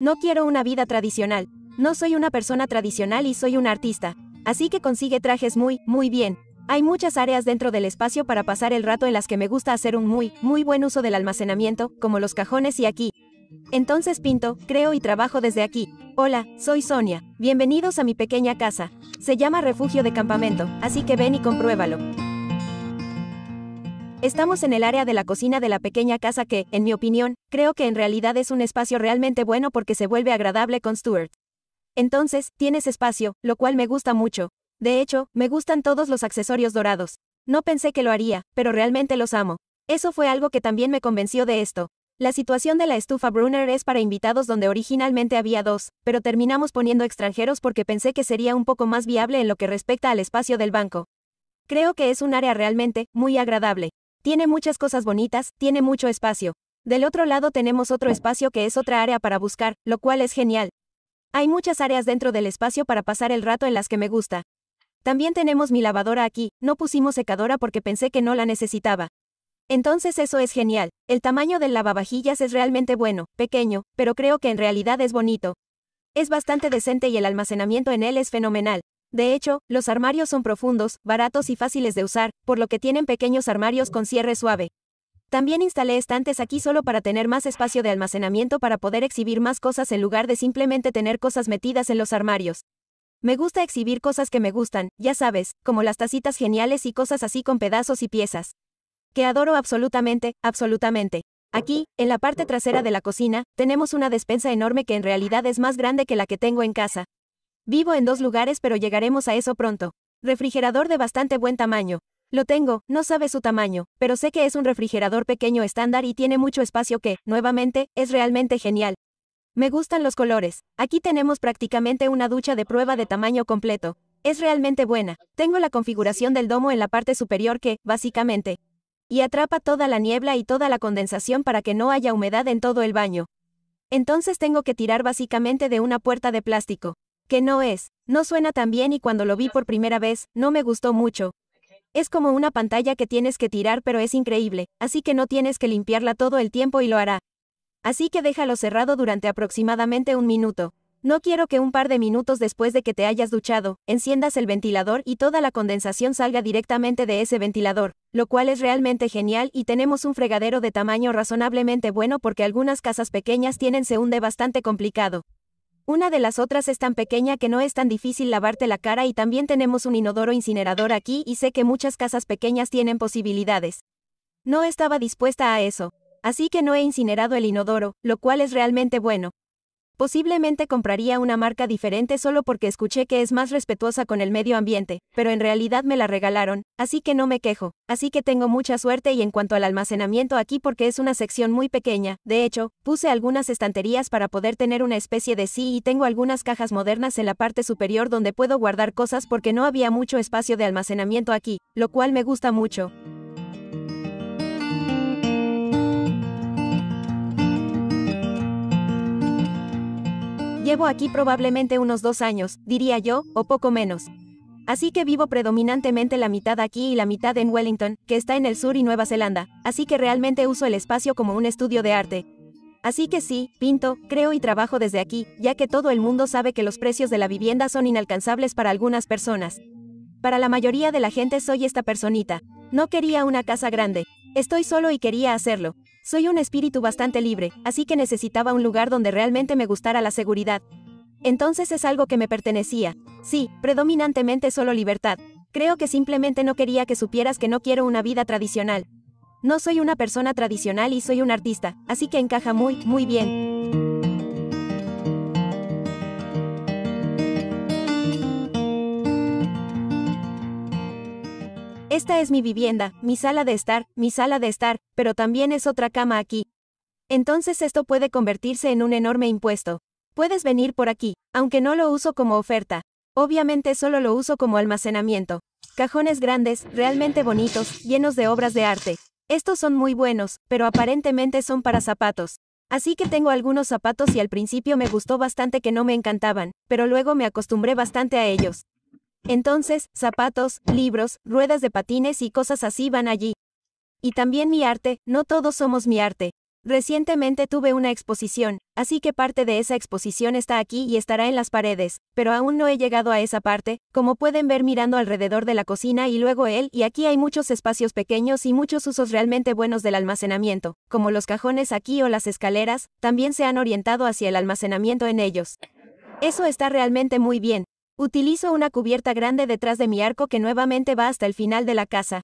No quiero una vida tradicional. No soy una persona tradicional y soy un artista. Así que consigue trajes muy, muy bien. Hay muchas áreas dentro del espacio para pasar el rato en las que me gusta hacer un muy, muy buen uso del almacenamiento, como los cajones y aquí. Entonces pinto, creo y trabajo desde aquí. Hola, soy Sonia. Bienvenidos a mi pequeña casa. Se llama refugio de campamento, así que ven y compruébalo. Estamos en el área de la cocina de la pequeña casa que, en mi opinión, creo que en realidad es un espacio realmente bueno porque se vuelve agradable con Stuart. Entonces, tienes espacio, lo cual me gusta mucho. De hecho, me gustan todos los accesorios dorados. No pensé que lo haría, pero realmente los amo. Eso fue algo que también me convenció de esto. La situación de la estufa Brunner es para invitados donde originalmente había dos, pero terminamos poniendo extranjeros porque pensé que sería un poco más viable en lo que respecta al espacio del banco. Creo que es un área realmente, muy agradable. Tiene muchas cosas bonitas, tiene mucho espacio. Del otro lado tenemos otro espacio que es otra área para buscar, lo cual es genial. Hay muchas áreas dentro del espacio para pasar el rato en las que me gusta. También tenemos mi lavadora aquí, no pusimos secadora porque pensé que no la necesitaba. Entonces eso es genial. El tamaño del lavavajillas es realmente bueno, pequeño, pero creo que en realidad es bonito. Es bastante decente y el almacenamiento en él es fenomenal. De hecho, los armarios son profundos, baratos y fáciles de usar, por lo que tienen pequeños armarios con cierre suave. También instalé estantes aquí solo para tener más espacio de almacenamiento para poder exhibir más cosas en lugar de simplemente tener cosas metidas en los armarios. Me gusta exhibir cosas que me gustan, ya sabes, como las tacitas geniales y cosas así con pedazos y piezas. Que adoro absolutamente, absolutamente. Aquí, en la parte trasera de la cocina, tenemos una despensa enorme que en realidad es más grande que la que tengo en casa. Vivo en dos lugares pero llegaremos a eso pronto. Refrigerador de bastante buen tamaño. Lo tengo, no sabe su tamaño, pero sé que es un refrigerador pequeño estándar y tiene mucho espacio que, nuevamente, es realmente genial. Me gustan los colores. Aquí tenemos prácticamente una ducha de prueba de tamaño completo. Es realmente buena. Tengo la configuración del domo en la parte superior que, básicamente, y atrapa toda la niebla y toda la condensación para que no haya humedad en todo el baño. Entonces tengo que tirar básicamente de una puerta de plástico. Que no es, no suena tan bien y cuando lo vi por primera vez, no me gustó mucho. Es como una pantalla que tienes que tirar pero es increíble, así que no tienes que limpiarla todo el tiempo y lo hará. Así que déjalo cerrado durante aproximadamente un minuto. No quiero que un par de minutos después de que te hayas duchado, enciendas el ventilador y toda la condensación salga directamente de ese ventilador, lo cual es realmente genial y tenemos un fregadero de tamaño razonablemente bueno porque algunas casas pequeñas tienen se hunde bastante complicado. Una de las otras es tan pequeña que no es tan difícil lavarte la cara y también tenemos un inodoro incinerador aquí y sé que muchas casas pequeñas tienen posibilidades. No estaba dispuesta a eso, así que no he incinerado el inodoro, lo cual es realmente bueno. Posiblemente compraría una marca diferente solo porque escuché que es más respetuosa con el medio ambiente, pero en realidad me la regalaron, así que no me quejo, así que tengo mucha suerte y en cuanto al almacenamiento aquí porque es una sección muy pequeña, de hecho, puse algunas estanterías para poder tener una especie de sí y tengo algunas cajas modernas en la parte superior donde puedo guardar cosas porque no había mucho espacio de almacenamiento aquí, lo cual me gusta mucho. Llevo aquí probablemente unos dos años, diría yo, o poco menos. Así que vivo predominantemente la mitad aquí y la mitad en Wellington, que está en el sur y Nueva Zelanda, así que realmente uso el espacio como un estudio de arte. Así que sí, pinto, creo y trabajo desde aquí, ya que todo el mundo sabe que los precios de la vivienda son inalcanzables para algunas personas. Para la mayoría de la gente soy esta personita. No quería una casa grande. Estoy solo y quería hacerlo. Soy un espíritu bastante libre, así que necesitaba un lugar donde realmente me gustara la seguridad. Entonces es algo que me pertenecía. Sí, predominantemente solo libertad. Creo que simplemente no quería que supieras que no quiero una vida tradicional. No soy una persona tradicional y soy un artista, así que encaja muy, muy bien. Esta es mi vivienda, mi sala de estar, mi sala de estar, pero también es otra cama aquí. Entonces esto puede convertirse en un enorme impuesto. Puedes venir por aquí, aunque no lo uso como oferta. Obviamente solo lo uso como almacenamiento. Cajones grandes, realmente bonitos, llenos de obras de arte. Estos son muy buenos, pero aparentemente son para zapatos. Así que tengo algunos zapatos y al principio me gustó bastante que no me encantaban, pero luego me acostumbré bastante a ellos. Entonces, zapatos, libros, ruedas de patines y cosas así van allí. Y también mi arte, no todos somos mi arte. Recientemente tuve una exposición, así que parte de esa exposición está aquí y estará en las paredes, pero aún no he llegado a esa parte, como pueden ver mirando alrededor de la cocina y luego él, y aquí hay muchos espacios pequeños y muchos usos realmente buenos del almacenamiento, como los cajones aquí o las escaleras, también se han orientado hacia el almacenamiento en ellos. Eso está realmente muy bien, Utilizo una cubierta grande detrás de mi arco que nuevamente va hasta el final de la casa.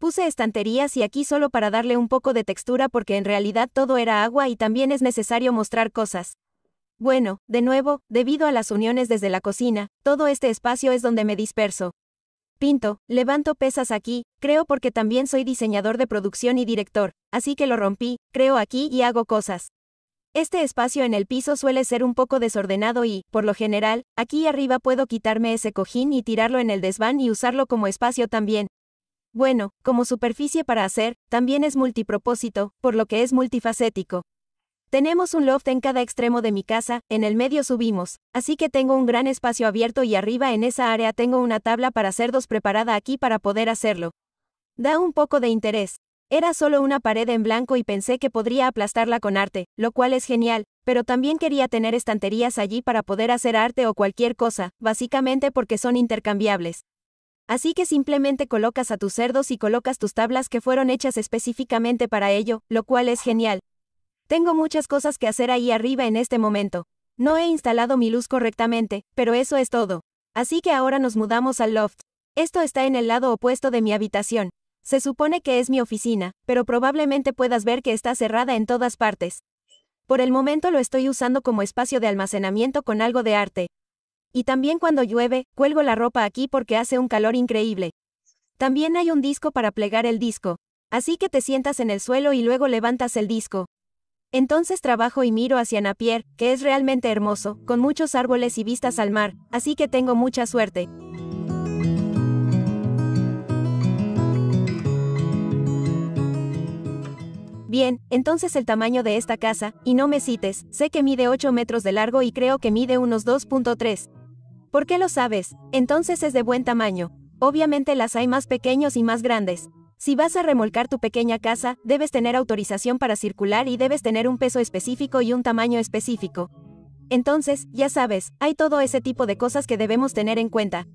Puse estanterías y aquí solo para darle un poco de textura porque en realidad todo era agua y también es necesario mostrar cosas. Bueno, de nuevo, debido a las uniones desde la cocina, todo este espacio es donde me disperso. Pinto, levanto pesas aquí, creo porque también soy diseñador de producción y director, así que lo rompí, creo aquí y hago cosas. Este espacio en el piso suele ser un poco desordenado y, por lo general, aquí arriba puedo quitarme ese cojín y tirarlo en el desván y usarlo como espacio también. Bueno, como superficie para hacer, también es multipropósito, por lo que es multifacético. Tenemos un loft en cada extremo de mi casa, en el medio subimos, así que tengo un gran espacio abierto y arriba en esa área tengo una tabla para cerdos preparada aquí para poder hacerlo. Da un poco de interés. Era solo una pared en blanco y pensé que podría aplastarla con arte, lo cual es genial, pero también quería tener estanterías allí para poder hacer arte o cualquier cosa, básicamente porque son intercambiables. Así que simplemente colocas a tus cerdos y colocas tus tablas que fueron hechas específicamente para ello, lo cual es genial. Tengo muchas cosas que hacer ahí arriba en este momento. No he instalado mi luz correctamente, pero eso es todo. Así que ahora nos mudamos al loft. Esto está en el lado opuesto de mi habitación. Se supone que es mi oficina, pero probablemente puedas ver que está cerrada en todas partes. Por el momento lo estoy usando como espacio de almacenamiento con algo de arte. Y también cuando llueve, cuelgo la ropa aquí porque hace un calor increíble. También hay un disco para plegar el disco. Así que te sientas en el suelo y luego levantas el disco. Entonces trabajo y miro hacia Napier, que es realmente hermoso, con muchos árboles y vistas al mar, así que tengo mucha suerte. Bien, entonces el tamaño de esta casa, y no me cites, sé que mide 8 metros de largo y creo que mide unos 2.3. ¿Por qué lo sabes? Entonces es de buen tamaño. Obviamente las hay más pequeños y más grandes. Si vas a remolcar tu pequeña casa, debes tener autorización para circular y debes tener un peso específico y un tamaño específico. Entonces, ya sabes, hay todo ese tipo de cosas que debemos tener en cuenta.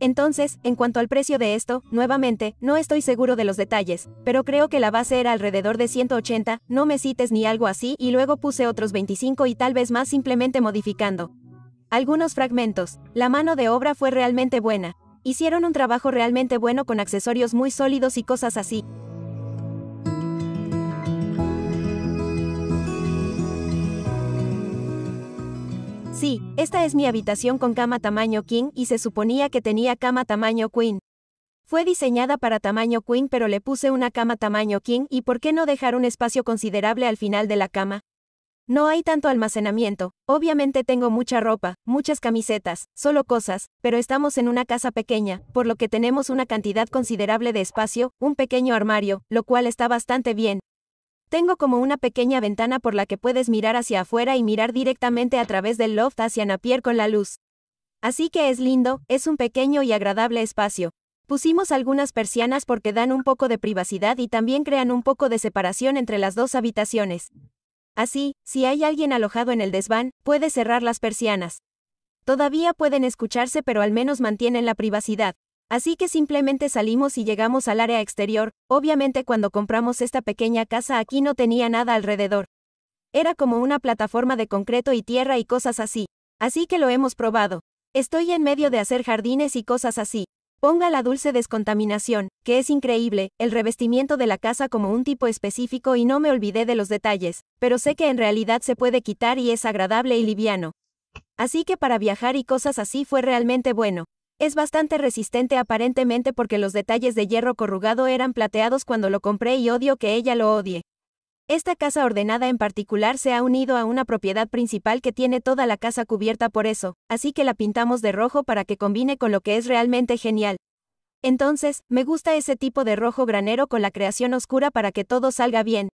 Entonces, en cuanto al precio de esto, nuevamente, no estoy seguro de los detalles, pero creo que la base era alrededor de 180, no me cites ni algo así y luego puse otros 25 y tal vez más simplemente modificando. Algunos fragmentos. La mano de obra fue realmente buena. Hicieron un trabajo realmente bueno con accesorios muy sólidos y cosas así. Sí, esta es mi habitación con cama tamaño king y se suponía que tenía cama tamaño queen. Fue diseñada para tamaño queen pero le puse una cama tamaño king y por qué no dejar un espacio considerable al final de la cama. No hay tanto almacenamiento, obviamente tengo mucha ropa, muchas camisetas, solo cosas, pero estamos en una casa pequeña, por lo que tenemos una cantidad considerable de espacio, un pequeño armario, lo cual está bastante bien, tengo como una pequeña ventana por la que puedes mirar hacia afuera y mirar directamente a través del loft hacia Napier con la luz. Así que es lindo, es un pequeño y agradable espacio. Pusimos algunas persianas porque dan un poco de privacidad y también crean un poco de separación entre las dos habitaciones. Así, si hay alguien alojado en el desván, puede cerrar las persianas. Todavía pueden escucharse pero al menos mantienen la privacidad. Así que simplemente salimos y llegamos al área exterior, obviamente cuando compramos esta pequeña casa aquí no tenía nada alrededor. Era como una plataforma de concreto y tierra y cosas así. Así que lo hemos probado. Estoy en medio de hacer jardines y cosas así. Ponga la dulce descontaminación, que es increíble, el revestimiento de la casa como un tipo específico y no me olvidé de los detalles, pero sé que en realidad se puede quitar y es agradable y liviano. Así que para viajar y cosas así fue realmente bueno. Es bastante resistente aparentemente porque los detalles de hierro corrugado eran plateados cuando lo compré y odio que ella lo odie. Esta casa ordenada en particular se ha unido a una propiedad principal que tiene toda la casa cubierta por eso, así que la pintamos de rojo para que combine con lo que es realmente genial. Entonces, me gusta ese tipo de rojo granero con la creación oscura para que todo salga bien,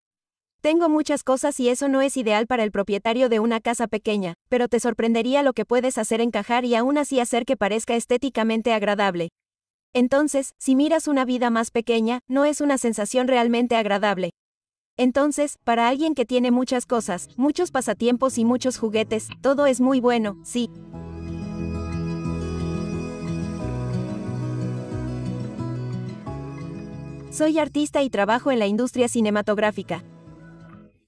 tengo muchas cosas y eso no es ideal para el propietario de una casa pequeña, pero te sorprendería lo que puedes hacer encajar y aún así hacer que parezca estéticamente agradable. Entonces, si miras una vida más pequeña, no es una sensación realmente agradable. Entonces, para alguien que tiene muchas cosas, muchos pasatiempos y muchos juguetes, todo es muy bueno, sí. Soy artista y trabajo en la industria cinematográfica.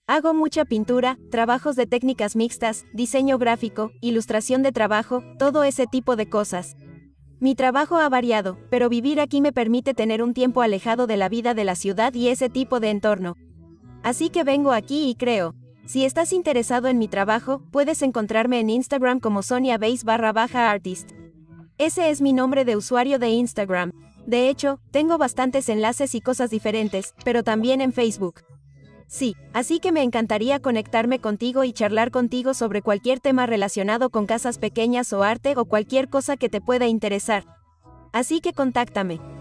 Hago mucha pintura, trabajos de técnicas mixtas, diseño gráfico, ilustración de trabajo, todo ese tipo de cosas. Mi trabajo ha variado, pero vivir aquí me permite tener un tiempo alejado de la vida de la ciudad y ese tipo de entorno. Así que vengo aquí y creo. Si estás interesado en mi trabajo, puedes encontrarme en Instagram como Sonia barra baja artist. Ese es mi nombre de usuario de Instagram. De hecho, tengo bastantes enlaces y cosas diferentes, pero también en Facebook. Sí, así que me encantaría conectarme contigo y charlar contigo sobre cualquier tema relacionado con casas pequeñas o arte o cualquier cosa que te pueda interesar. Así que contáctame.